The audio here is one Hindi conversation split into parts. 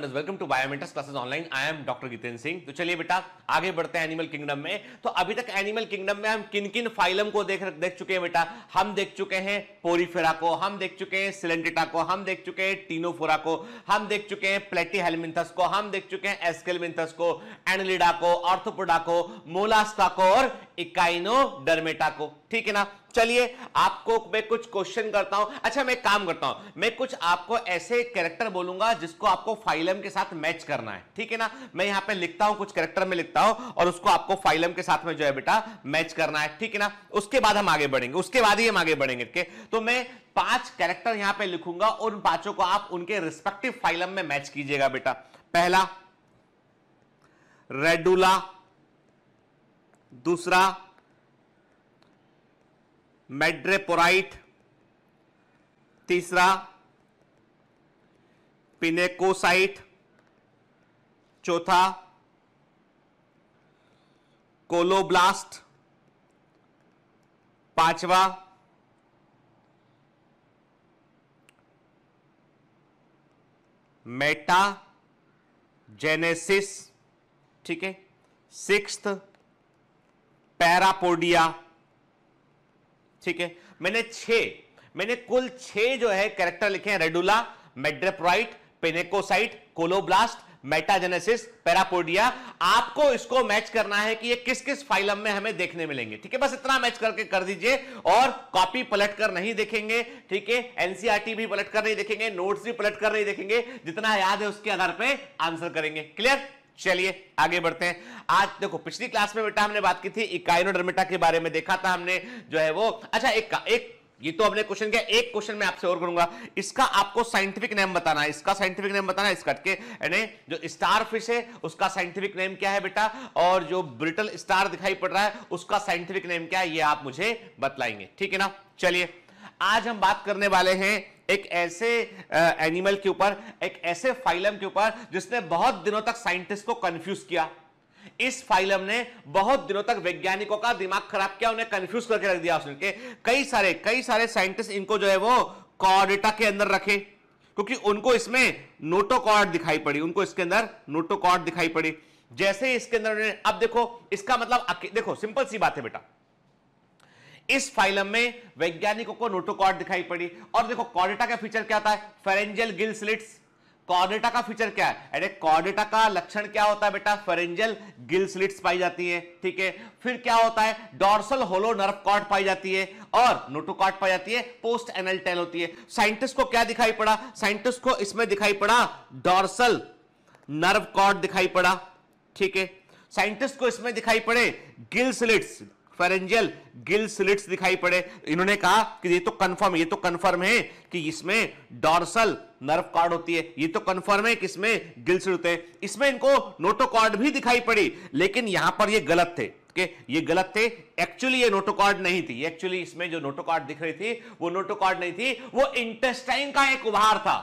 Students welcome to biometrics classes online I am doctor Jitendra Singh तो चलिए बेटा आगे बढ़ते हैं एनिमल किंगडम में तो अभी तक एनिमल किंगडम में हम किन किन फाइलम को देख देख चुके हैं बेटा हम देख चुके हैं पोरीफेरा को हम देख चुके हैं सिलेंटिटा को हम देख चुके हैं टीनोफोरा को हम देख चुके हैं प्लेटी हेलमिंथस को हम देख चुके हैं एस्केलमिंथस को एनलिडा को ऑर्थोपोडा को मोलास्टा को और इकाइनोडर्मेटा को ठीक है ना चलिए आपको मैं कुछ क्वेश्चन करता हूं अच्छा मैं काम करता हूं मैं कुछ आपको ऐसे कैरेक्टर बोलूंगा जिसको आपको फाइलम के साथ मैच करना है ठीक है ना मैं यहां पे लिखता हूं कुछ कैरेक्टर में लिखता हूं और उसको आपको फाइलम के साथ में जो है बेटा मैच करना है ठीक है ना उसके बाद हम आगे बढ़ेंगे उसके बाद ही हम आगे बढ़ेंगे के? तो मैं पांच कैरेक्टर यहां पर लिखूंगा उन पांचों को आप उनके रिस्पेक्टिव फाइलम में मैच कीजिएगा बेटा पहला रेडुला दूसरा मेड्रेपोराइट तीसरा पिनेकोसाइट चौथा कोलोब्लास्ट पांचवा मेटा जेनेसिस ठीक है सिक्स्थ पैरापोडिया ठीक है मैंने छ मैंने कुल छह जो है कैरेक्टर लिखे हैं radula madreporite pinacocyte colloblast metagenesis parapodia आपको इसको मैच करना है कि ये किस किस फाइलम में हमें देखने मिलेंगे ठीक है बस इतना मैच करके कर दीजिए और कॉपी पलट कर नहीं देखेंगे ठीक है एनसीआरटी e भी पलट कर नहीं देखेंगे नोट्स भी पलट कर नहीं देखेंगे जितना याद है उसके आधार पर आंसर करेंगे क्लियर चलिए आगे बढ़ते हैं आज देखो पिछली क्लास में बेटा हमने बात की थी इकाइनोडर्मेटा के बारे में देखा था हमने जो है वो अच्छा एक एक ये तो हमने क्वेश्चन किया एक क्वेश्चन मैं आपसे और करूंगा इसका आपको साइंटिफिक नेम बताना है इसका साइंटिफिक नेम बताना इस कट के यानी जो स्टार फिश है उसका साइंटिफिक नेम क्या है बेटा और जो ब्रिटल स्टार दिखाई पड़ रहा है उसका साइंटिफिक नेम क्या है ये आप मुझे बतलाएंगे ठीक है ना चलिए आज हम बात करने वाले हैं एक ऐसे एनिमल के ऊपर एक ऐसे फाइलम के ऊपर जिसने बहुत दिनों तक साइंटिस्ट को कंफ्यूज किया इस फाइलम ने बहुत दिनों तक वैज्ञानिकों का दिमाग खराब किया उन्हें कंफ्यूज करके रख दिया उसने कई सारे कई सारे साइंटिस्ट इनको जो है वो कॉर्डेटा के अंदर रखे क्योंकि उनको इसमें नोटोकॉर्ड दिखाई पड़ी उनको इसके अंदर नोटोकॉर्ड दिखाई पड़ी जैसे इसके अंदर अब देखो इसका मतलब देखो सिंपल सी बात है बेटा इस फाइलम में वैज्ञानिकों को नोटोकॉर्ड दिखाई पड़ी और देखो कॉर्डेटा का फीचर क्या होता है फेरेंजियल गिल स्लिट्स कॉर्डेटा का फीचर क्या है अरे कॉर्डेटा का लक्षण क्या होता है बेटा फेरेंजल गिल स्लिट्स पाई जाती है ठीक है फिर क्या होता है डॉर्सल होलो नर्व कॉर्ड पाई जाती है और नोटोकॉर्ड पाई जाती है पोस्ट एनल टेल होती है साइंटिस्ट को क्या दिखाई पड़ा साइंटिस्ट को इसमें दिखाई पड़ा डॉर्सल नर्व कॉर्ड दिखाई पड़ा ठीक है साइंटिस्ट को इसमें दिखाई पड़े gill slits pharyngeal gill slits दिखाई पड़े इन्होंने कहा कि ये तो कंफर्म ये तो कंफर्म है कि इसमें डॉर्सल नर्व कार्ड होती है ये तो कंफर्म है कि इसमें गिल स्लिट होते हैं इसमें इनको नोटोकॉर्ड भी दिखाई पड़ी लेकिन यहां पर ये गलत थे के ये गलत थे एक्चुअली ये नोटोकॉर्ड नहीं थी एक्चुअली इसमें जो नोटोकॉर्ड दिख रही थी वो नोटोकॉर्ड नहीं थी वो इंटेस्टाइन का एक उभार था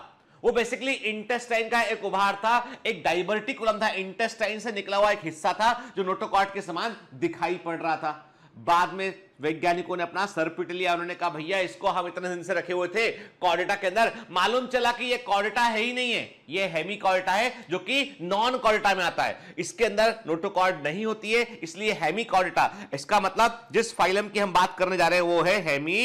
वो बेसिकली इंटेस्टाइन का एक उभार था एक डाइवर्टिकुलम था इंटेस्टाइन से निकला हुआ एक हिस्सा था जो नोटोकॉर्ड के समान दिखाई पड़ रहा था बाद में वैज्ञानिकों ने अपना सर पिट लिया उन्होंने कहा भैया इसको हम इतने दिन से रखे हुए थे कॉर्डेटा के अंदर मालूम चला कि ये कॉर्डेटा है ही नहीं है ये हेमी कॉर्डेटा है जो कि नॉन कॉर्डेटा में आता है इसके अंदर नोटोकॉर्ड नहीं होती है इसलिए हेमी कॉर्डेटा इसका मतलब जिस फाइलम की हम बात करने जा रहे हैं वो है हेमी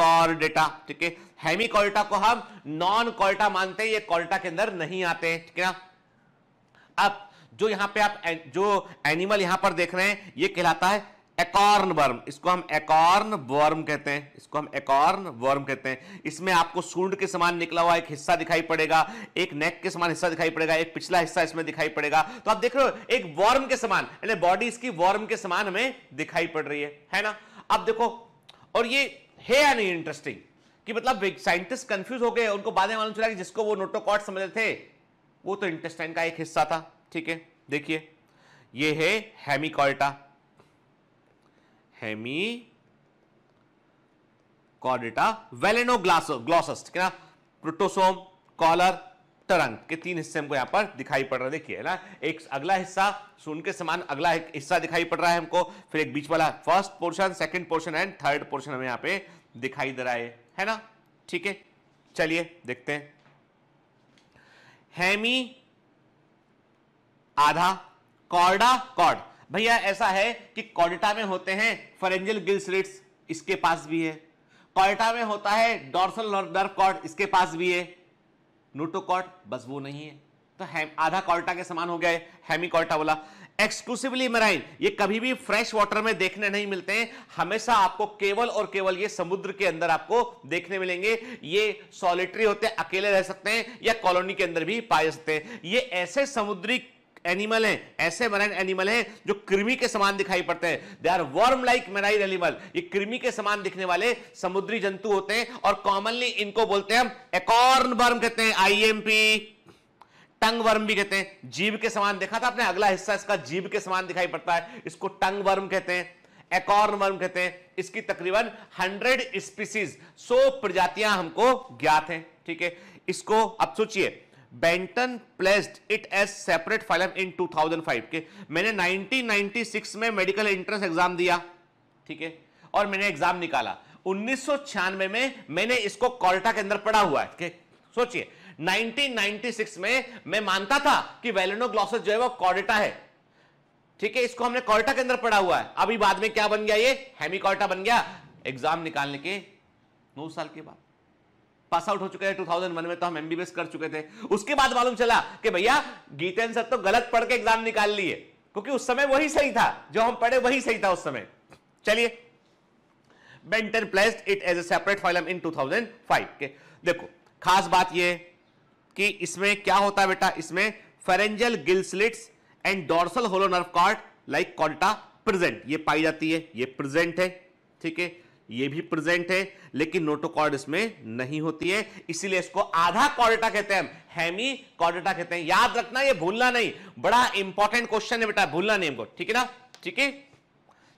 कॉर्डेटा ठीक है हेमी कॉर्डेटा को हम नॉन कॉर्डेटा मानते हैं ये कॉर्डेटा के अंदर नहीं आते हैं ठीक है ना अब जो यहां पे आप जो एनिमल यहां पर देख रहे हैं ये कहलाता है एकॉर्न वर्म इसको हम एकॉर्न वर्म कहते हैं इसको हम एकॉर्न वर्म कहते हैं इसमें आपको सूंड के समान निकला हुआ एक हिस्सा दिखाई पड़ेगा एक नेक के समान हिस्सा दिखाई पड़ेगा एक पिछला हिस्सा इसमें दिखाई पड़ेगा तो आप देख रहे हो एक वर्म के समान यानी बॉडी इसकी वर्म के समान हमें दिखाई पड़ रही है है ना अब देखो और ये है या नहीं इंटरेस्टिंग कि मतलब साइंटिस्ट कंफ्यूज हो गए उनको बाद में मालूम चला कि जिसको वो नोटोकॉट समझ थे वो तो इंटेस्टाइन का एक हिस्सा था ठीक है देखिए ये है हेमिकॉर्टा हेमी कॉर्डेटा ग्लॉसस्ट क्या प्रोटोसोम कॉलर तरंग के तीन हिस्से हमको यहां पर दिखाई पड़ रहा है देखिए ना एक अगला हिस्सा सुन के समान अगला हिस्सा दिखाई पड़ रहा है हमको फिर एक बीच वाला first portion second portion and third portion हमें यहां पे दिखाई दे रहा है है ना ठीक है चलिए देखते हैं हेमी आधा कॉर्डा कॉर्ड भैया ऐसा है कि कॉडिटा में होते हैं फरेंजल गिल स्लिट्स इसके पास भी है कॉडिटा में होता है डॉर्सल नर्व कॉर्ड इसके पास भी है नोटोकॉर्ड बस वो नहीं है तो है, आधा कॉर्टा के समान हो गया है हेमी कॉर्टा वाला एक्सक्लूसिवली मराइन ये कभी भी फ्रेश वाटर में देखने नहीं मिलते हैं हमेशा आपको केवल और केवल ये समुद्र के अंदर आपको देखने मिलेंगे ये सॉलिटरी होते हैं अकेले रह सकते हैं या कॉलोनी के अंदर भी पाए सकते हैं ये ऐसे समुद्री एनिमल हैं ऐसे मराइन एनिमल हैं जो कृमि के समान दिखाई पड़ते हैं they are worm like marine animal ये कृमि के समान दिखने वाले समुद्री जंतु होते हैं और कॉमनली इनको बोलते हैं हम एकॉर्न वर्म कहते हैं आईएमपी टंग वर्म भी कहते हैं जीव के समान देखा था आपने अगला हिस्सा इसका जीव के समान दिखाई पड़ता है इसको टंग वर्म कहते हैं एकॉर्न वर्म कहते हैं इसकी तकरीबन हंड्रेड स्पीसीज सो प्रजातियां हमको ज्ञात हैं ठीक है इसको अब सोचिए Benton placed it as separate phylum in 2005 के मैंने 1996 में मेडिकल एंट्रेंस एग्जाम दिया ठीक है और मैंने एग्जाम निकाला उन्नीस में मैंने इसको कोल्टा के अंदर पढ़ा हुआ है सोचिए 1996 में मैं मानता था कि वेलेनोग्लॉसस जो है वो कॉर्डेटा है ठीक है इसको हमने कोर्टा के अंदर पढ़ा हुआ है अभी बाद में क्या बन गया ये हेमी बन गया एग्जाम निकालने के नौ साल के बाद पास आउट हो चुके थाउजेंड वन में तो हम एमबीबीएस कर चुके थे उसके बाद मालूम चला कि भैया गीतेन सर तो गलत पढ़ के एग्जाम निकाल लिए क्योंकि उस समय वही सही था जो हम पढ़े वही सही था उस समय चलिए Benton placed it as a separate phylum in five के देखो खास बात यह कि इसमें क्या होता है बेटा इसमें pharyngeal gill slits and dorsal hollow nerve cord like कॉन्टा प्रेजेंट ये पाई जाती है ये प्रेजेंट है ठीक है ये भी प्रेजेंट है लेकिन नोटोकॉर्ड इसमें नहीं होती है इसीलिए इसको आधा कॉर्डेटा कहते हैं हैमी कॉर्डेटा कहते हैं याद रखना ये भूलना नहीं बड़ा इंपॉर्टेंट क्वेश्चन है बेटा भूलना नहीं हमको ठीक है ना ठीक है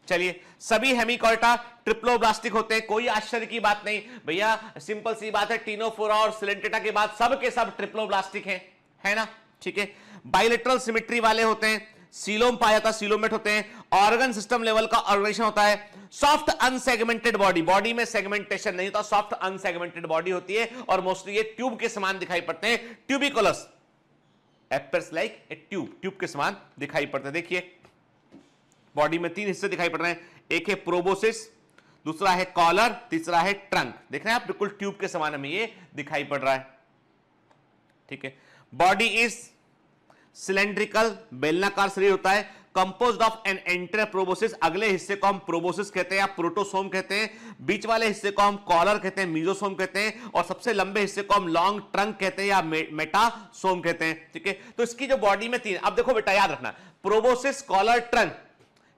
चलिए सभी हेमिकॉर्टा ट्रिप्लोब्लास्टिक होते हैं कोई आश्चर्य की बात नहीं भैया सिंपल सी बात है टीनोफोरा और सिलेंटेटा के बाद सब के सब ट्रिप्लोब्लास्टिक हैं है ना ठीक है बायोलेट्रल सिमिट्री वाले होते हैं सीलोम पाया का सीलोमेट होते हैं ऑर्गन सिस्टम लेवल का ऑर्गेनाइजेशन होता है सॉफ्ट अनसेगमेंटेड बॉडी बॉडी में सेगमेंटेशन नहीं होता सॉफ्ट अनसेगमेंटेड बॉडी होती है और मोस्टली ये ट्यूब के समान दिखाई पड़ते हैं tubicolous appears like a tube tube के समान दिखाई पड़ते हैं देखिए बॉडी में तीन हिस्से दिखाई पड़ रहे हैं एक है प्रोबोसिस दूसरा है कॉलर तीसरा है ट्रंक देख रहे हैं आप बिल्कुल ट्यूब के समान हमें ये दिखाई पड़ रहा है ठीक है बॉडी इज सिलेंड्रिकल बेलनाकार शरीर होता है compose of an anterior proboscis अगले हिस्से को हम प्रोबोसिस कहते हैं या प्रोटोसोम कहते हैं बीच वाले हिस्से को हम कॉलर कहते हैं मीजोसोम कहते हैं और सबसे लंबे हिस्से को हम लॉन्ग ट्रंक कहते हैं या मेटासोम कहते हैं ठीक है तो इसकी जो बॉडी में तीन अब देखो बेटा याद रखना प्रोबोसिस कॉलर ट्रंक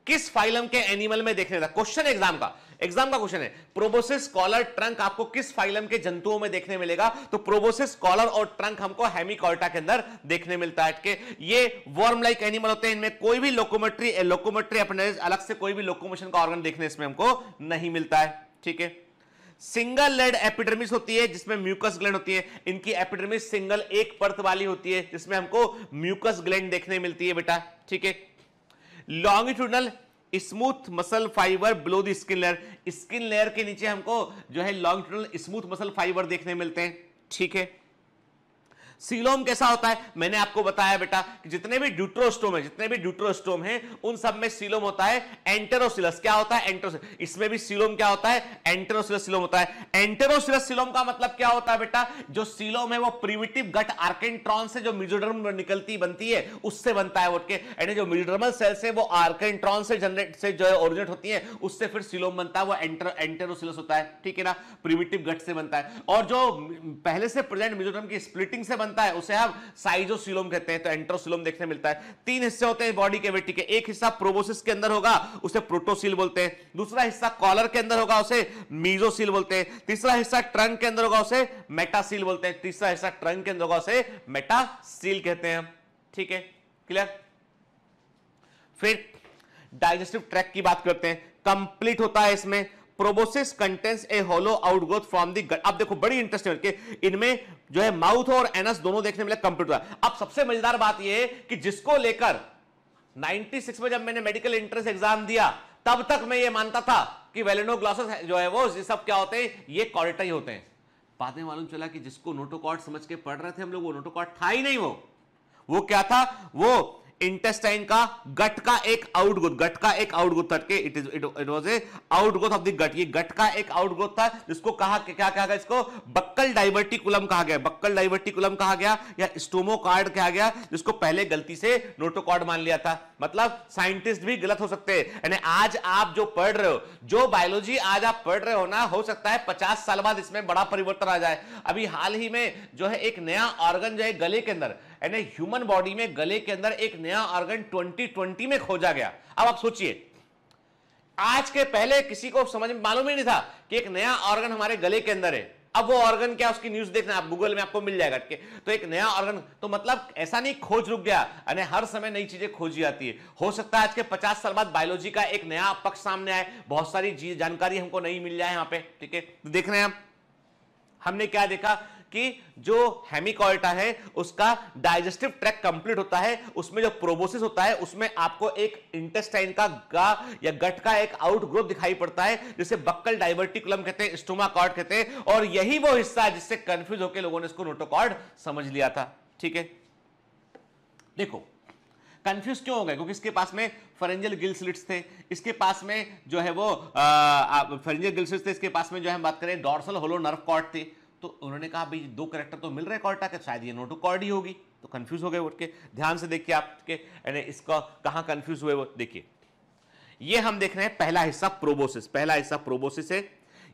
किस फाइलम के एनिमल में देखने था क्वेश्चन एग्जाम का एग्जाम का क्वेश्चन है प्रोबोसिस कॉलर ट्रंक आपको किस फाइलम के जंतुओं में देखने मिलेगा तो प्रोबोसिस कॉलर और ट्रंक हमको हेमिकॉर्टा के अंदर देखने मिलता है के ये वर्म लाइक एनिमल होते हैं इनमें कोई भी लोकोमेट्री लोकोमेट्री अपने अलग से कोई भी लोकोमोशन का ऑर्गन देखने इसमें हमको नहीं मिलता है ठीक है सिंगल लेड एपिडर्मिस होती है जिसमें म्यूकस ग्लैंड होती है इनकी एपिडर्मिस सिंगल एक परत वाली होती है जिसमें हमको म्यूकस ग्लैंड देखने मिलती है बेटा ठीक है longitudinal smooth muscle fibre below the skin layer skin layer के नीचे हमको जो है longitudinal smooth muscle fibre देखने मिलते हैं ठीक है सीलोम कैसा होता है मैंने आपको बताया बेटा कि जितने भी ड्यूट्रोस्टोम है जितने भी ड्यूट्रोस्टोम है उन सब में सीलोम होता है एंटेरोसिलस क्या होता है एंटेरोस इसमें भी सीलोम क्या होता है एंटेरोसिलस सीलोम होता है एंटेरोसिलस सीलोम का मतलब क्या होता है बेटा जो सीलोम है वो प्रिमिटिव गट आर्केंट्रॉन से जो मिजोडर्म निकलती बनती है उससे बनता है उठ यानी जो मिजोडर्मल सेल्स है वो आर्केंट्रॉन से जनरेट से जो ओरिजिनेट होती है उससे फिर सीलोम बनता है वो एंटर एंटेरोसिलस होता है ठीक है ना प्रिमिटिव गट से बनता है और जो पहले से प्रेजेंट मिजोडर्म की स्प्लिटिंग से बनता बनता है उसे हम साइजोसिलोम कहते हैं तो एंट्रोसिलोम देखने मिलता है तीन हिस्से होते हैं बॉडी कैविटी के एक हिस्सा प्रोबोसिस के अंदर होगा उसे प्रोटोसिल बोलते हैं दूसरा हिस्सा कॉलर के अंदर होगा उसे मीजोसिल बोलते हैं तीसरा हिस्सा ट्रंक के अंदर होगा उसे मेटासिल बोलते हैं तीसरा हिस्सा ट्रंक के अंदर होगा उसे मेटासिल कहते हैं ठीक है क्लियर फिर डाइजेस्टिव ट्रैक की बात करते हैं कंप्लीट होता है इसमें proboscis contents a hollow outgrowth from the gut अब देखो बड़ी इंटरेस्टिंग इनमें जो है माउथ और एनएस दोनों देखने मिले कंप्यूटर अब सबसे मजेदार बात यह कि जिसको लेकर 96 में जब मैंने मेडिकल एंट्रेंस एग्जाम दिया तब तक मैं ये मानता था कि वेलेनो ग्लासेस जो है वो सब क्या होते हैं ये कॉर्टा ही होते हैं बाद में मालूम चला कि जिसको नोटोकॉट समझ के पढ़ रहे थे हम लोग वो नोटोकॉट था ही नहीं वो वो क्या था वो इंटेस्टाइन का गट का एक आउटग्रोथ गट का एक आउटग्रोथ था it is it it was a outgrowth of the gut ये गट का एक आउटग्रोथ था जिसको कहा क्या कहा गया इसको बक्कल डाइवर्टिकुलम कहा गया बक्कल डाइवर्टिकुलम कहा गया या स्टोमोकार्ड कहा गया जिसको पहले गलती से नोटोकॉर्ड मान लिया था मतलब साइंटिस्ट भी गलत हो सकते हैं यानी आज आप जो पढ़ रहे हो जो बायोलॉजी आज आप पढ़ रहे हो ना हो सकता है पचास साल बाद इसमें बड़ा परिवर्तन आ जाए अभी हाल ही में जो है एक नया ऑर्गन जो है गले के अंदर यानी ह्यूमन बॉडी में गले के अंदर एक नया ऑर्गन 2020 में खोजा गया अब आप सोचिए आज के पहले किसी को समझ में मालूम ही नहीं था कि एक नया ऑर्गन हमारे गले के अंदर है अब वो ऑर्गन क्या उसकी न्यूज देखना आप गूगल में आपको मिल जाएगा के तो एक नया ऑर्गन तो मतलब ऐसा नहीं खोज रुक गया अने हर समय नई चीजें खोजी जाती है हो सकता है आज के 50 साल बाद बायोलॉजी का एक नया पक्ष सामने आए बहुत सारी जानकारी हमको नहीं मिल जाए यहां पे ठीक है तो देख रहे हैं आप हमने क्या देखा कि जो हेमिकॉल्टा है उसका डाइजेस्टिव ट्रैक कंप्लीट होता है उसमें जो प्रोबोसिस होता है उसमें आपको एक इंटेस्टाइन का गा या गट का एक ग्रोथ दिखाई पड़ता है जिसे बक्कल डाइवर्टिकुलम कहते हैं कॉर्ड कहते हैं और यही वो हिस्सा है जिससे कंफ्यूज होकर लोगों ने इसको नोटोकॉर्ड समझ लिया था ठीक है देखो कंफ्यूज क्यों हो गए क्योंकि इसके पास में फरेंजल गिल्सलिट्स थे इसके पास में जो है वो फरेंजल गिल्सलिट्स थे इसके पास में जो है बात करें डॉर्सल होलो नर्व कॉर्ड थी तो उन्होंने कहा भाई दो करेक्टर तो मिल रहे कॉर्टा के शायद ये नोटो कॉर्ड ही होगी तो कंफ्यूज हो गए उठ के ध्यान से देखिए आपके यानी इसका कहाँ कंफ्यूज हुए वो देखिए ये हम देख रहे हैं पहला हिस्सा प्रोबोसिस पहला हिस्सा प्रोबोसिस है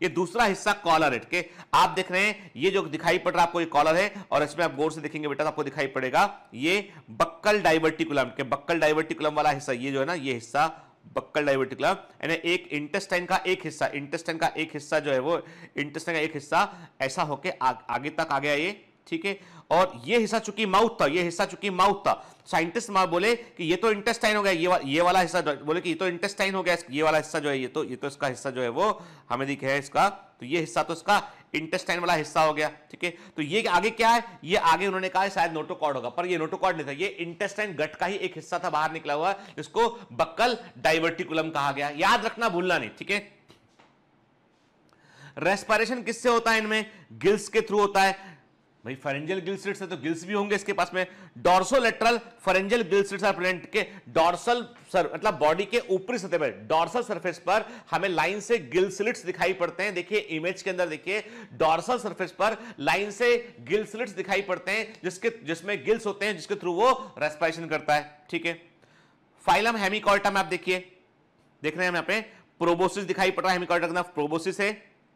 ये दूसरा हिस्सा कॉलर इट के आप देख रहे हैं ये जो दिखाई पड़ रहा है आपको ये कॉलर है और इसमें आप गौर से देखेंगे बेटा तो आपको दिखाई पड़ेगा ये बक्कल डाइवर्टिकुलम के बक्कल डाइवर्टिकुलम वाला हिस्सा ये जो है ना ये हिस्सा बक्कल डाइवेटिकुला यानी एक इंटेस्टाइन का एक हिस्सा इंटेस्टाइन का एक हिस्सा जो है वो इंटेस्टाइन का एक हिस्सा ऐसा होके आगे तक आ गया ये ठीक है और ये हिस्सा चूंकि माउथ था ये हिस्सा चूंकि माउथ था साइंटिस्ट माँ बोले कि ये तो इंटेस्टाइन हो गया ये वा, ये वाला हिस्सा बोले कि ये तो इंटेस्टाइन हो गया ये वाला हिस्सा जो है ये तो ये तो इसका हिस्सा जो है वो हमें दिखे है इसका तो ये हिस्सा तो इसका इंटेस्टाइन वाला हिस्सा हो गया ठीक है तो ये आगे क्या है ये आगे उन्होंने कहा शायद नोटोकॉर्ड होगा पर ये नोटोकॉर्ड नहीं था ये इंटेस्टाइन गट का ही एक हिस्सा था बाहर निकला हुआ इसको बक्कल डाइवर्टिकुलम कहा गया याद रखना भूलना नहीं ठीक है रेस्पायरेशन किससे होता है इनमें गिल्स के थ्रू होता है भाई फरेंजियल गिल्स स्लिट्स है तो गिल्स भी होंगे इसके पास में dorsolateral pharyngeal gill slits are present के डॉर्सल सर मतलब बॉडी के ऊपरी सतह पर डॉर्सल सरफेस पर हमें लाइन से गिल्सलिट्स दिखाई पड़ते हैं देखिए इमेज के अंदर देखिए डॉर्सल सरफेस पर लाइन से गिल दिखाई पड़ते हैं जिसके जिसमें गिल्स होते हैं जिसके थ्रू वो रेस्पायरेशन करता है ठीक है फाइलम हेमिकॉर्टम आप देखिए देख रहे हैं हम यहाँ पे प्रोबोसिस दिखाई पड़ रहा है हेमिकॉर्टम प्रोबोसिस है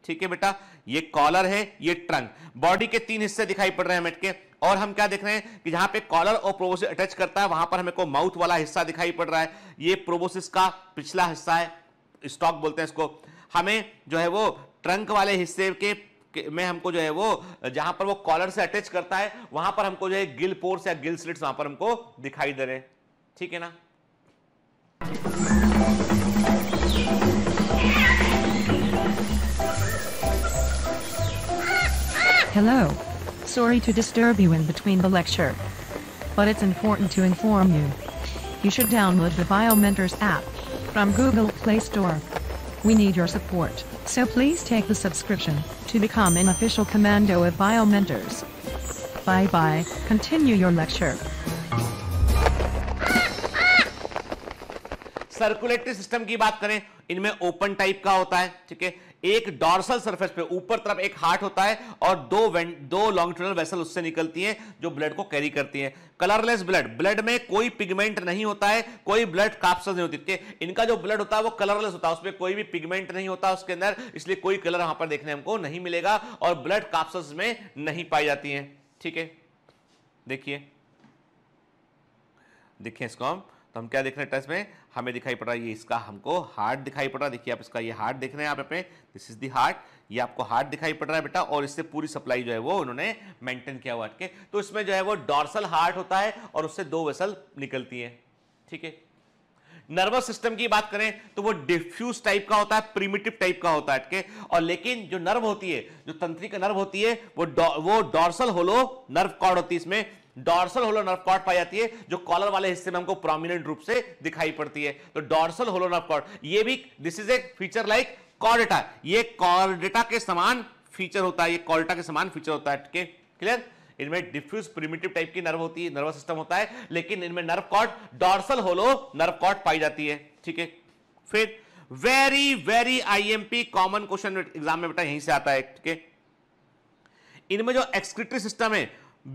ठीक है बेटा ये कॉलर है ये ट्रंक बॉडी के तीन हिस्से दिखाई पड़ रहे हैं मेट के और हम क्या देख रहे हैं कि जहां पे कॉलर और प्रोबोसिस अटैच करता है वहां पर हमें को माउथ वाला हिस्सा दिखाई पड़ रहा है ये प्रोबोसिस का पिछला हिस्सा है स्टॉक बोलते हैं इसको हमें जो है वो ट्रंक वाले हिस्से के में हमको जो है वो जहां पर वो कॉलर से अटैच करता है वहां पर हमको जो है गिल पोर्स या गिल स्लिट्स वहां पर हमको दिखाई दे रहे हैं ठीक है ना Hello. Sorry to disturb you in between the lecture. But it's important to inform you. You should download the BioMentors app from Google Play Store. We need your support, so please take the subscription to become an official commando of BioMentors. Bye-bye, continue your lecture. Circulatory system की बात करें इनमें ओपन टाइप का होता है ठीक है एक डॉर्सल सरफेस पे ऊपर तरफ एक हार्ट होता है और दो वें, दो लॉन्गिट्यूडल वेसल उससे निकलती हैं जो ब्लड को कैरी करती हैं कलरलेस ब्लड ब्लड में कोई पिगमेंट नहीं होता है कोई ब्लड काप्स नहीं होती इनका जो ब्लड होता है वो कलरलेस होता है उसमें कोई भी पिगमेंट नहीं होता उसके अंदर इसलिए कोई कलर वहां पर देखने हमको नहीं मिलेगा और ब्लड काप्स में नहीं पाई जाती है ठीक है देखिए देखिए इसको हम तो हम क्या देख रहे हैं टेस्ट में हमें दिखाई पड़ रहा है ये इसका हमको हार्ट दिखाई पड़ रहा है देखिए आप इसका ये हार्ट देख रहे हैं आप दिस इज दी हार्ट ये आपको हार्ट दिखाई पड़ रहा है बेटा और इससे पूरी सप्लाई जो है वो उन्होंने मेंटेन किया हुआ के तो इसमें जो है वो डॉर्सल हार्ट होता है और उससे दो वेसल निकलती है ठीक है नर्वस सिस्टम की बात करें तो वो डिफ्यूज टाइप का होता है प्रीमिटिव टाइप का होता है अटके और लेकिन जो नर्व होती है जो तंत्री का नर्व होती है वो वो डॉर्सल होलो नर्व कॉर्ड होती है इसमें डॉर्सल होलो नर्व कॉर्ड पाई जाती है जो कॉलर वाले हिस्से में हमको प्रोमिनेंट रूप से दिखाई पड़ती है तो डॉर्सल होलो नर्व कॉर्ड ये भी this is a feature like Chordata ये कॉर्डेटा के समान फीचर होता है ये कॉर्डेटा के समान फीचर होता है ठीक क्लियर इनमें डिफ्यूज प्रिमिटिव टाइप की नर्व होती है नर्वस सिस्टम होता है लेकिन इनमें nerve cord dorsal hollow nerve cord पाई जाती है ठीक है फिर very very IMP common question exam में बेटा यहीं से आता है ठीक है इनमें जो एक्सक्रिटरी सिस्टम है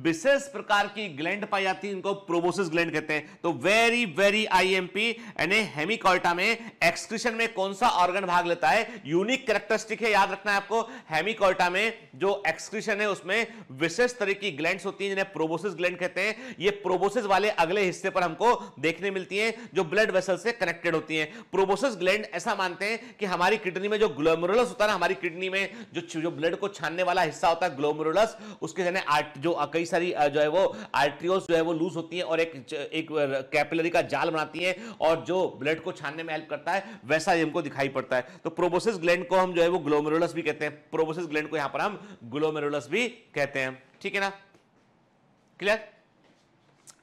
विशेष प्रकार की ग्लैंड पाई जाती है इनको प्रोबोसिस ग्लैंड कहते हैं तो वेरी वेरी आईएमपी यानी हेमिकॉल्टा में एक्सक्रीशन में कौन सा ऑर्गन भाग लेता है यूनिक कैरेक्टरिस्टिक है याद रखना है आपको हेमिकॉल्टा में जो एक्सक्रीशन है उसमें विशेष तरह की ग्लैंड होती है जिन्हें प्रोबोसिस ग्लैंड कहते हैं ये प्रोबोसिस वाले अगले हिस्से पर हमको देखने मिलती है जो ब्लड वेसल से कनेक्टेड होती है प्रोबोसिस ग्लैंड ऐसा मानते हैं कि हमारी किडनी में जो ग्लोमरुलस होता है हमारी किडनी में जो जो ब्लड को छानने वाला हिस्सा होता है ग्लोमरुलस उसके जने जो कई सारी जो है वो आर्ट्रियोल्स जो है वो लूज होती हैं और एक एक कैपिलरी का जाल बनाती हैं और जो ब्लड को छानने में हेल्प करता है वैसा ही हमको दिखाई पड़ता है तो प्रोबोसिस ग्लैंड को हम जो है वो ग्लोमेरुलस भी कहते हैं प्रोबोसिस ग्लैंड को यहां पर हम ग्लोमेरुलस भी कहते हैं ठीक है ना क्लियर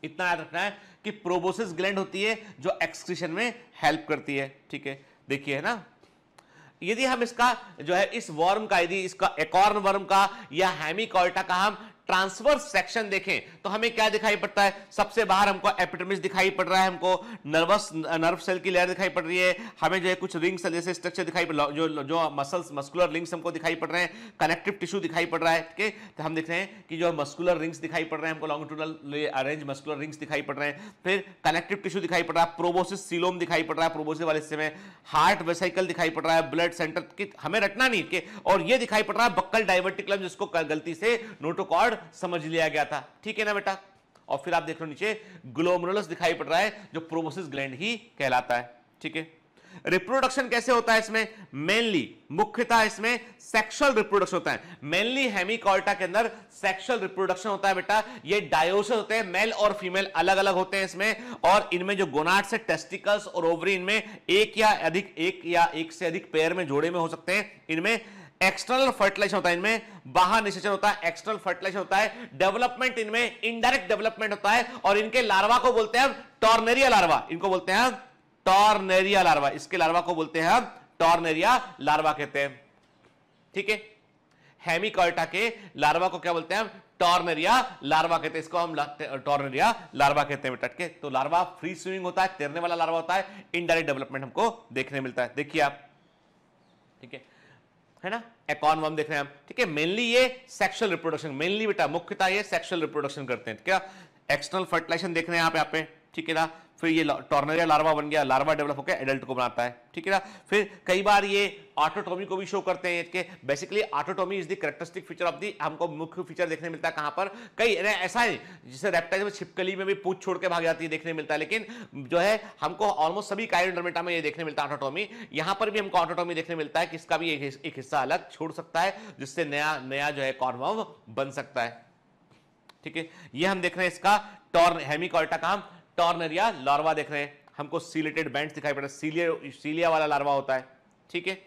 इतना याद रखना है कि प्रोबोसिस ग्लैंड होती है जो एक्सक्रीशन में हेल्प करती है ठीक है देखिए है ना यदि हम इसका जो है इस वर्म का यदि इसका एकॉर्न वर्म का या हेमिकॉर्टा का हम ट्रांसवर्स सेक्शन देखें तो हमें क्या दिखाई पड़ता है सबसे बाहर हमको एपिटमिस दिखाई पड़ रहा है हमको नर्वस नर्व सेल की लेयर दिखाई पड़ रही है हमें जो है कुछ रिंग्स जैसे स्ट्रक्चर दिखाई पड़ जो जो मसल्स मस्कुलर रिंग्स हमको दिखाई पड़ रहे हैं कनेक्टिव टिश्यू दिखाई पड़ रहा है ठीक है तो हम देख रहे हैं कि जो मस्कुलर रिंग्स दिखाई पड़ रहे हैं हमको लॉन्गिट्यूडल अरेंज मस्कुलर रिंग्स दिखाई पड़ रहे हैं फिर कनेक्टिव टिश्यू दिखाई पड़ रहा है प्रोबोसिस सीलोम दिखाई पड़ रहा है प्रोबोसिस वाले हिस्से में हार्ट वेसाइकल दिखाई पड़ रहा है ब्लड सेंटर की हमें रटना नहीं और ये दिखाई पड़ रहा है बक्कल डाइवर्टिकलम जिसको गलती से नोटोकॉर्ड विकार समझ लिया गया था ठीक है ना बेटा और फिर आप देख लो नीचे ग्लोमरुलस दिखाई पड़ रहा है जो प्रोबोसिस ग्लैंड ही कहलाता है ठीक है रिप्रोडक्शन कैसे होता है इसमें मेनली मुख्यतः इसमें सेक्सुअल रिप्रोडक्शन होता है मेनली हेमिकॉर्टा के अंदर सेक्सुअल रिप्रोडक्शन होता है बेटा ये डायोसिस होते हैं मेल और फीमेल अलग अलग होते हैं इसमें और इनमें जो गोनाट्स है टेस्टिकल्स और ओवरी इनमें एक या अधिक एक या एक से अधिक पेयर में जोड़े में हो सकते हैं इनमें एक्सटर्नल फर्टिलाइजेशन होता है इनमें बाहर निषेचन होता है एक्सटर्नल फर्टिलाइजेशन होता है डेवलपमेंट इनमें इनडायरेक्ट डेवलपमेंट होता है और इनके लार्वा को बोलते हैं टॉर्नेरिया लार्वा इनको बोलते हैं टॉर्नेरिया लार्वा इसके लार्वा को बोलते हैं टॉर्नेरिया लार्वा कहते हैं ठीक है हेमिकॉर्टा के लार्वा को क्या बोलते हैं टॉर्नेरिया लार्वा कहते हैं इसको हम टॉर्नेरिया लार्वा कहते हैं बेटा तो लार्वा फ्री स्विमिंग होता है तैरने वाला लार्वा होता है इनडायरेक्ट डेवलपमेंट हमको देखने मिलता है देखिए आप ठीक है है ना एकॉन वर्म देख रहे हैं हम ठीक है मेनली ये सेक्सुअल रिप्रोडक्शन मेनली बेटा मुख्यतः ये सेक्सुअल रिप्रोडक्शन करते हैं क्या एक्सटर्नल फर्टिलाइजेशन देख रहे हैं आप यहाँ पे ठीक है ना फिर ये टॉर्नरिया लार्वा बन गया लार्वा डेवलप होकर एडल्ट को बनाता है ठीक है ना फिर कई बार ये ऑटोटोमी को भी शो करते हैं इसके basically autotomy is the characteristic feature of the हमको मुख्य फीचर देखने मिलता है कहाँ पर कई ऐसा है जिसे रेप्टाइल में छिपकली में भी पूछ छोड़ के भाग जाती है देखने मिलता है लेकिन जो है हमको ऑलमोस्ट सभी कायरोडर्मेटा में ये देखने मिलता है ऑटोटोमी यहाँ पर भी हमको ऑटोटोमी देखने मिलता है कि इसका भी एक हिस्सा अलग छोड़ सकता है जिससे नया नया जो है कॉर्मव बन सकता है ठीक है ये हम देख रहे हैं इसका टॉर्न हेमिकॉर्टा का हम टॉर्नर या लार्वा देख रहे हैं हमको सीलेटेड बैंड दिखाई पड़ रहा है सीलिया वाला लार्वा होता है ठीक है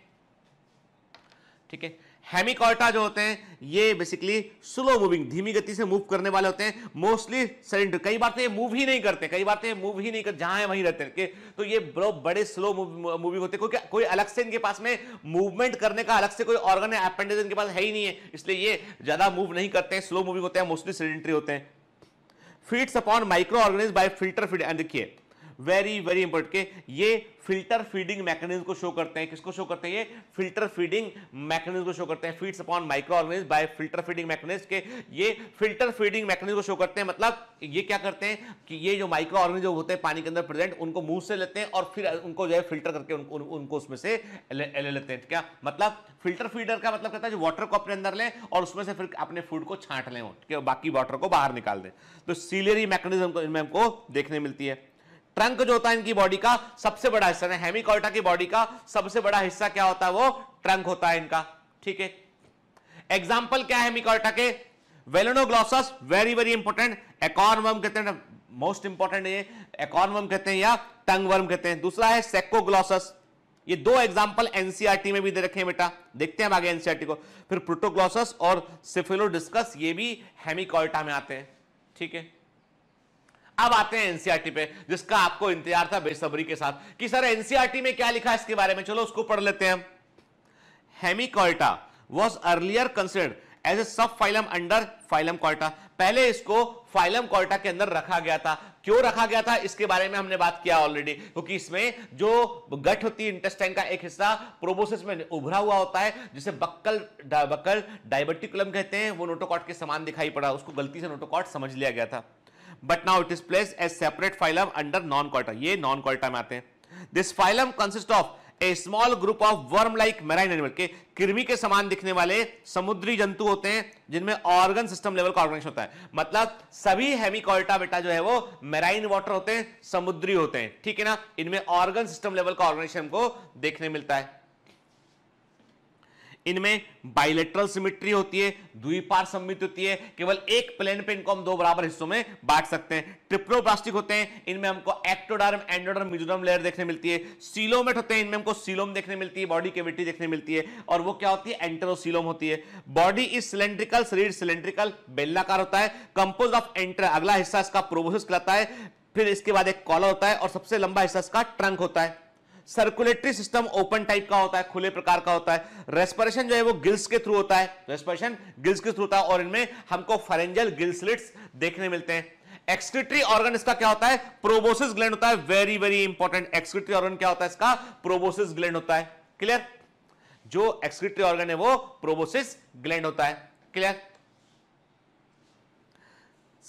ठीक है हेमिकॉर्टा जो होते हैं ये बेसिकली स्लो मूविंग धीमी गति से मूव करने वाले होते हैं मोस्टली सरेंडर कई बार तो ये मूव ही नहीं करते कई बार तो ये मूव ही नहीं करते जहां है वहीं रहते हैं तो ये बड़े स्लो मूविंग होते हैं क्योंकि कोई अलग से इनके पास में मूवमेंट करने का अलग से कोई ऑर्गन है अपेंडेज इनके पास है ही नहीं है इसलिए ये ज्यादा मूव नहीं करते हैं स्लो मूविंग होते हैं मोस्टली सरेंडरी होते हैं feeds upon microorganisms by filter feed and the देखिए वेरी वेरी इंपॉर्टेंट के ये फिल्टर फीडिंग मैकेनिज्म को शो करते हैं किसको शो करते हैं ये फिल्टर फीडिंग मैकेनिज्म को शो करते हैं feeds upon microorganism by filter feeding mechanism के ये फिल्टर फीडिंग मैकेनिज्म को शो करते हैं मतलब ये क्या करते हैं कि ये जो माइक्रो ऑर्गेनिज्म होते हैं पानी के अंदर प्रेजेंट उनको मुंह से लेते हैं और फिर उनको जो है फिल्टर करके उन, उन, उनको उसमें से ले, ले लेते हैं क्या मतलब फिल्टर फीडर का मतलब कहता है जो वाटर को अपने अंदर लें और उसमें से फिर अपने फूड को छांट लें बाकी वाटर को बाहर निकाल दें तो सीलरी मैकेनिज्म को इनमें हमको देखने मिलती है ट्रंक जो होता है इनकी बॉडी का सबसे बड़ा हिस्सा हेमिकॉर्टा की बॉडी का सबसे बड़ा हिस्सा क्या होता है वो ट्रंक होता है इनका ठीक है एग्जाम्पल क्या है हेमिकॉर्टा के Balanoglossus very very important acorn worm कहते हैं मोस्ट इंपॉर्टेंट ये एकॉर्नवर्म कहते हैं या टंग वर्म कहते हैं दूसरा है सेकोग्लॉसस ये दो एग्जाम्पल एनसीआरटी e में भी दे रखे हैं बेटा देखते हैं आगे एनसीआरटी e को फिर प्रोटोग्लॉसस और सिफिलोडिस्कस ये भी हेमिकॉर्टा में आते हैं ठीक है अब आते हैं एनसीआरटी e पे जिसका आपको इंतजार था बेसब्री के साथ कि सर एनसीआरटी e में क्या लिखा है इसके बारे में चलो उसको पढ़ लेते हैं Hemichordata was earlier considered as a subphylum under phylum कॉर्टा पहले इसको फाइलम कॉर्टा के अंदर रखा गया था क्यों रखा गया था इसके बारे में हमने बात किया ऑलरेडी क्योंकि इसमें जो गठ होती है इंटेस्टाइन का एक हिस्सा प्रोबोसिस में उभरा हुआ होता है जिसे बक्कल डा, बक्कल डायबेटिकुलम कहते हैं वो नोटोकॉट के समान दिखाई पड़ा उसको गलती से नोटोकॉट समझ लिया गया था but now it is place as separate phylum under non Chordata ये नॉन क्वार्टर में आते हैं this phylum consist of a small group of worm like marine animal के कृमि के समान दिखने वाले समुद्री जंतु होते हैं जिनमें ऑर्गन सिस्टम लेवल का ऑर्गेनाइजेशन होता है मतलब सभी हेमिकॉल्टा बेटा जो है वो मेराइन वाटर होते हैं समुद्री होते हैं ठीक है ना इनमें ऑर्गन सिस्टम लेवल का ऑर्गेनाइजेशन को देखने मिलता है इनमें बाइलेट्रल सिमिट्री होती है द्विपार सम्मित होती है केवल एक प्लेन पे इनको हम दो बराबर हिस्सों में बांट सकते हैं ट्रिप्रोप्लास्टिक होते हैं इनमें हमको एक्टोडर्म एंडोडर्म मिजोडर्म लेयर देखने मिलती है सीलोमेट होते हैं इनमें हमको सीलोम देखने मिलती है बॉडी केविटी देखने मिलती है और वो क्या होती है एंटेरोसीलोम होती है बॉडी इज सिलेंड्रिकल शरीर सिलेंड्रिकल बेलनाकार होता है कंपोज ऑफ एंटर अगला हिस्सा इसका प्रोबोसिस कहलाता है फिर इसके बाद एक कॉलर होता है और सबसे लंबा हिस्सा इसका ट्रंक होता है सर्कुलेटरी सिस्टम ओपन टाइप का होता है खुले प्रकार का होता है रेस्पिरेशन जो है वो गिल्स के थ्रू होता है रेस्पिरेशन गिल्स के थ्रू होता है और इनमें हमको फरेंजल गिल्सलिट्स देखने मिलते हैं एक्सक्रिटरी ऑर्गन इसका क्या होता है प्रोबोसिस ग्लैंड होता है very very important excretory organ क्या होता है इसका प्रोबोसिस ग्लैंड होता है क्लियर जो एक्सक्रिटरी ऑर्गन है वो प्रोबोसिस ग्लैंड होता है clear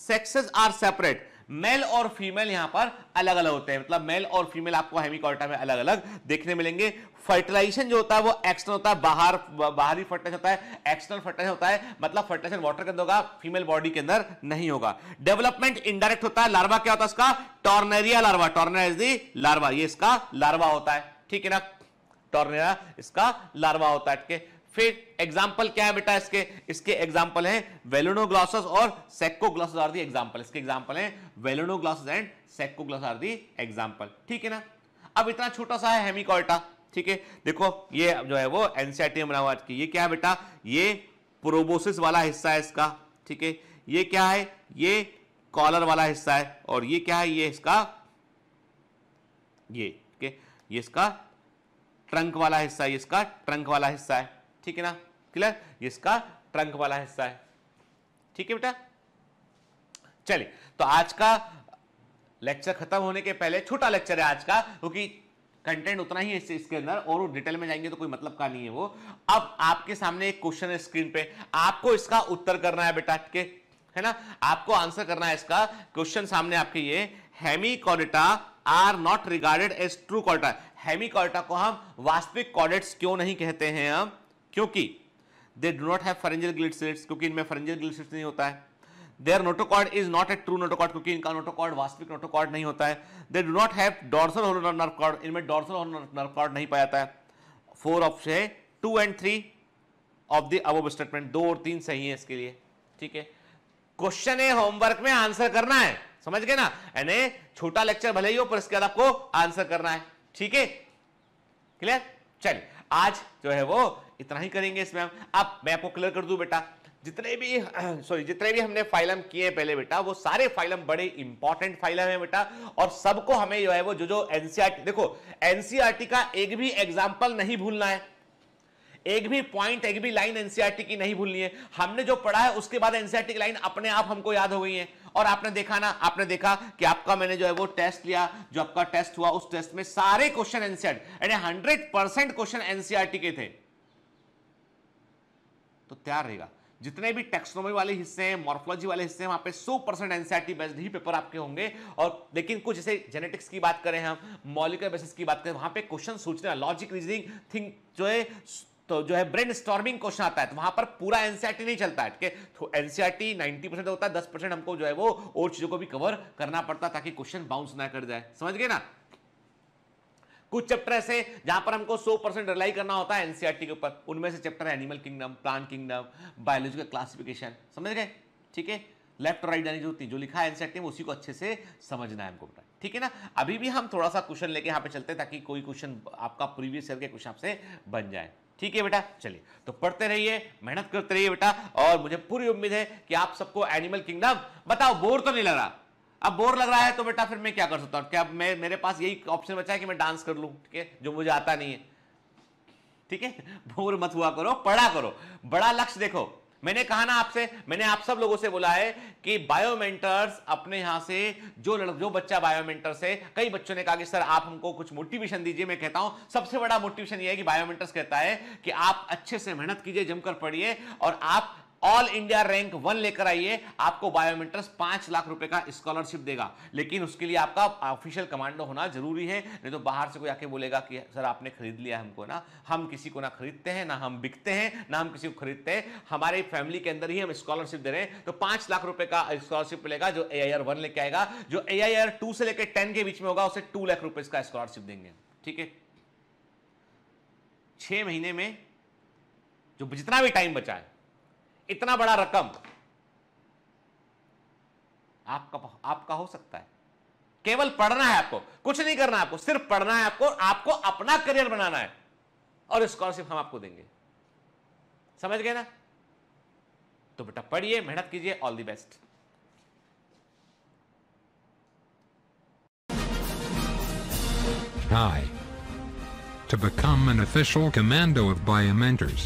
sexes are separate male और फीमेल यहां पर अलग अलग होते हैं मतलब मेल और फीमेल आपको हेमिकॉर्टा में अलग अलग देखने मिलेंगे फर्टिलाइजेशन जो होता है वो एक्सटर्नल होता है बाहर बाहरी फर्टिलाइजेशन होता है एक्सटर्नल फर्टिलाइजेशन होता है मतलब फर्टिलाइजेशन वाटर के अंदर होगा फीमेल बॉडी के अंदर नहीं होगा डेवलपमेंट इनडायरेक्ट होता है लार्वा क्या होता है इसका tornaria larva tornaria is the larva ये इसका लार्वा होता है ठीक है ना टॉर्नेरिया इसका लार्वा होता है ठीक है फिर एग्जाम्पल क्या है बेटा इसके इसके एग्जाम्पल हैं वेलोनोग्लॉसस और सेक्कोग्लॉसस आर दी एग्जाम्पल इसके एग्जाम्पल हैं Balanoglossus and Saccoglossus are the example ठीक है ना अब इतना छोटा सा है हेमिकॉर्टा ठीक है देखो ये जो है वो एनसीआरटी e में बना हुआ ये क्या है बेटा ये प्रोबोसिस वाला हिस्सा है इसका ठीक है ये क्या है ये कॉलर वाला हिस्सा है और ये क्या है ये इसका ये ठीक है ये इसका ट्रंक वाला हिस्सा है ये इसका ट्रंक वाला हिस्सा है ठीक है ना क्लियर इसका ट्रंक वाला हिस्सा है ठीक है बेटा चलिए तो आज का लेक्चर खत्म होने के पहले छोटा लेक्चर है आज का क्योंकि कंटेंट उतना ही है इस, इसके अंदर और डिटेल में जाएंगे तो कोई मतलब का नहीं है वो अब आपके सामने एक क्वेश्चन है स्क्रीन पे आपको इसका उत्तर करना है बेटा के है ना आपको आंसर करना है इसका क्वेश्चन सामने आपके ये Hemichordata are not regarded as true कॉडेटा हेमी कॉडेटा को हम वास्तविक कॉडेट्स क्यों नहीं कहते हैं हम क्योंकि they do not have pharyngeal gill slits क्योंकि इनमें फरेंजल ग्लिटसेट्स नहीं होता है their notochord is not a true notochord क्योंकि इनका नोटोकॉर्ड वास्तविक नोटोकॉर्ड नहीं होता है they do not have dorsal hollow nerve इनमें डॉर्सल होलो नर्व नहीं पाया जाता है फोर ऑप्शन है two and three of the above statement दो और तीन सही है इसके लिए ठीक है क्वेश्चन है होमवर्क में आंसर करना है समझ गए ना यानी छोटा लेक्चर भले ही हो पर इसके बाद आपको आंसर करना है ठीक है क्लियर चलिए आज जो है वो इतना ही करेंगे इसमें हम अब मैं आपको क्लियर कर दूं बेटा जितने भी सॉरी जितने भी हमने फाइलम किए हैं पहले बेटा वो सारे फाइलम बड़े इंपॉर्टेंट फाइलम है बेटा और सबको हमें जो है वो जो जो एनसीआरटी देखो एनसीआरटी e का एक भी एग्जाम्पल नहीं भूलना है एक भी पॉइंट एक भी लाइन एनसीआरटी e की नहीं भूलनी है हमने जो पढ़ा है उसके बाद एनसीआरटी e की लाइन अपने आप हमको याद हो गई है और आपने देखा ना आपने देखा कि आपका मैंने जो है वो टेस्ट लिया जो आपका टेस्ट हुआ उस टेस्ट में सारे क्वेश्चन एनसीआर यानी हंड्रेड परसेंट क्वेश्चन एनसीआरटी के थे तो तैयार रहेगा जितने भी टेक्सोनोमी वाले हिस्से हैं मॉर्फोलॉजी वाले हिस्से हैं वहाँ पे 100 परसेंट एनसीआरटी बेस्ड ही पेपर आपके होंगे और लेकिन कुछ जैसे जेनेटिक्स की बात करें हम मॉलिकुलर बेसिस की बात करें वहाँ पे क्वेश्चन सोचना लॉजिक रीजनिंग थिंक जो है तो जो है ब्रेन स्टॉर्मिंग क्वेश्चन आता है तो वहां पर पूरा एनसीआरटी नहीं चलता है ठीक है तो एनसीआरटी नाइनटी परसेंट होता है दस परसेंट हमको जो है वो और चीजों को भी कवर करना पड़ता ताकि क्वेश्चन बाउंस ना कर जाए समझ गए ना कुछ चैप्टर ऐसे जहां पर हमको 100 परसेंट रिलाई करना होता है एनसीआरटी e के ऊपर उनमें से chapter animal kingdom plant kingdom biological classification समझ गए ठीक है लेफ्ट राइट जानी जो जो लिखा है एनसीआरटी e में उसी को अच्छे से समझना है हमको बेटा ठीक है ना अभी भी हम थोड़ा सा क्वेश्चन लेके यहाँ पे चलते हैं ताकि कोई क्वेश्चन आपका प्रीवियस ईयर के क्वेश्चन आपसे बन जाए ठीक है बेटा चलिए तो पढ़ते रहिए मेहनत करते रहिए बेटा और मुझे पूरी उम्मीद है कि आप सबको एनिमल किंगडम बताओ बोर तो नहीं लग रहा अब बोर लग रहा है तो बेटा फिर मैं क्या कर सकता हूं क्या मैं मेरे पास यही ऑप्शन बचा है कि मैं डांस कर लूं ठीक है जो मुझे आता नहीं है ठीक है बोर मत हुआ करो पढ़ा करो बड़ा लक्ष्य देखो मैंने कहा ना आपसे मैंने आप सब लोगों से बोला है कि बायोमेंटर्स अपने यहां से जो लड़, जो बच्चा बायोमेंटर से कई बच्चों ने कहा कि सर आप हमको कुछ मोटिवेशन दीजिए मैं कहता हूं सबसे बड़ा मोटिवेशन ये है कि बायोमेंटर्स कहता है कि आप अच्छे से मेहनत कीजिए जमकर पढ़िए और आप ऑल इंडिया रैंक वन लेकर आइए आपको बायोमेट्रिक्स पांच लाख रुपए का स्कॉलरशिप देगा लेकिन उसके लिए आपका ऑफिशियल कमांडो होना जरूरी है नहीं तो बाहर से कोई आके बोलेगा कि सर आपने खरीद लिया हमको ना हम किसी को ना खरीदते हैं ना हम बिकते हैं ना हम किसी को खरीदते हैं हमारे फैमिली के अंदर ही हम स्कॉलरशिप दे रहे हैं तो पांच लाख रुपए का स्कॉलरशिप मिलेगा जो ए आई आर वन लेके आएगा जो ए आई आर टू से लेकर टेन के बीच में होगा उसे टू लाख रुपए का स्कॉलरशिप देंगे ठीक है छह महीने में जो जितना भी टाइम बचा है इतना बड़ा रकम आपका आपका हो सकता है केवल पढ़ना है आपको कुछ नहीं करना आपको सिर्फ पढ़ना है आपको आपको अपना करियर बनाना है और स्कॉलरशिप हम आपको देंगे समझ गए ना तो बेटा पढ़िए मेहनत कीजिए all the best Hi. To become an official commando of Biomentors,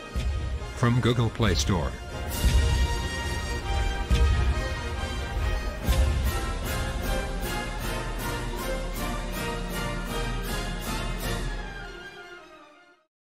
from Google Play Store.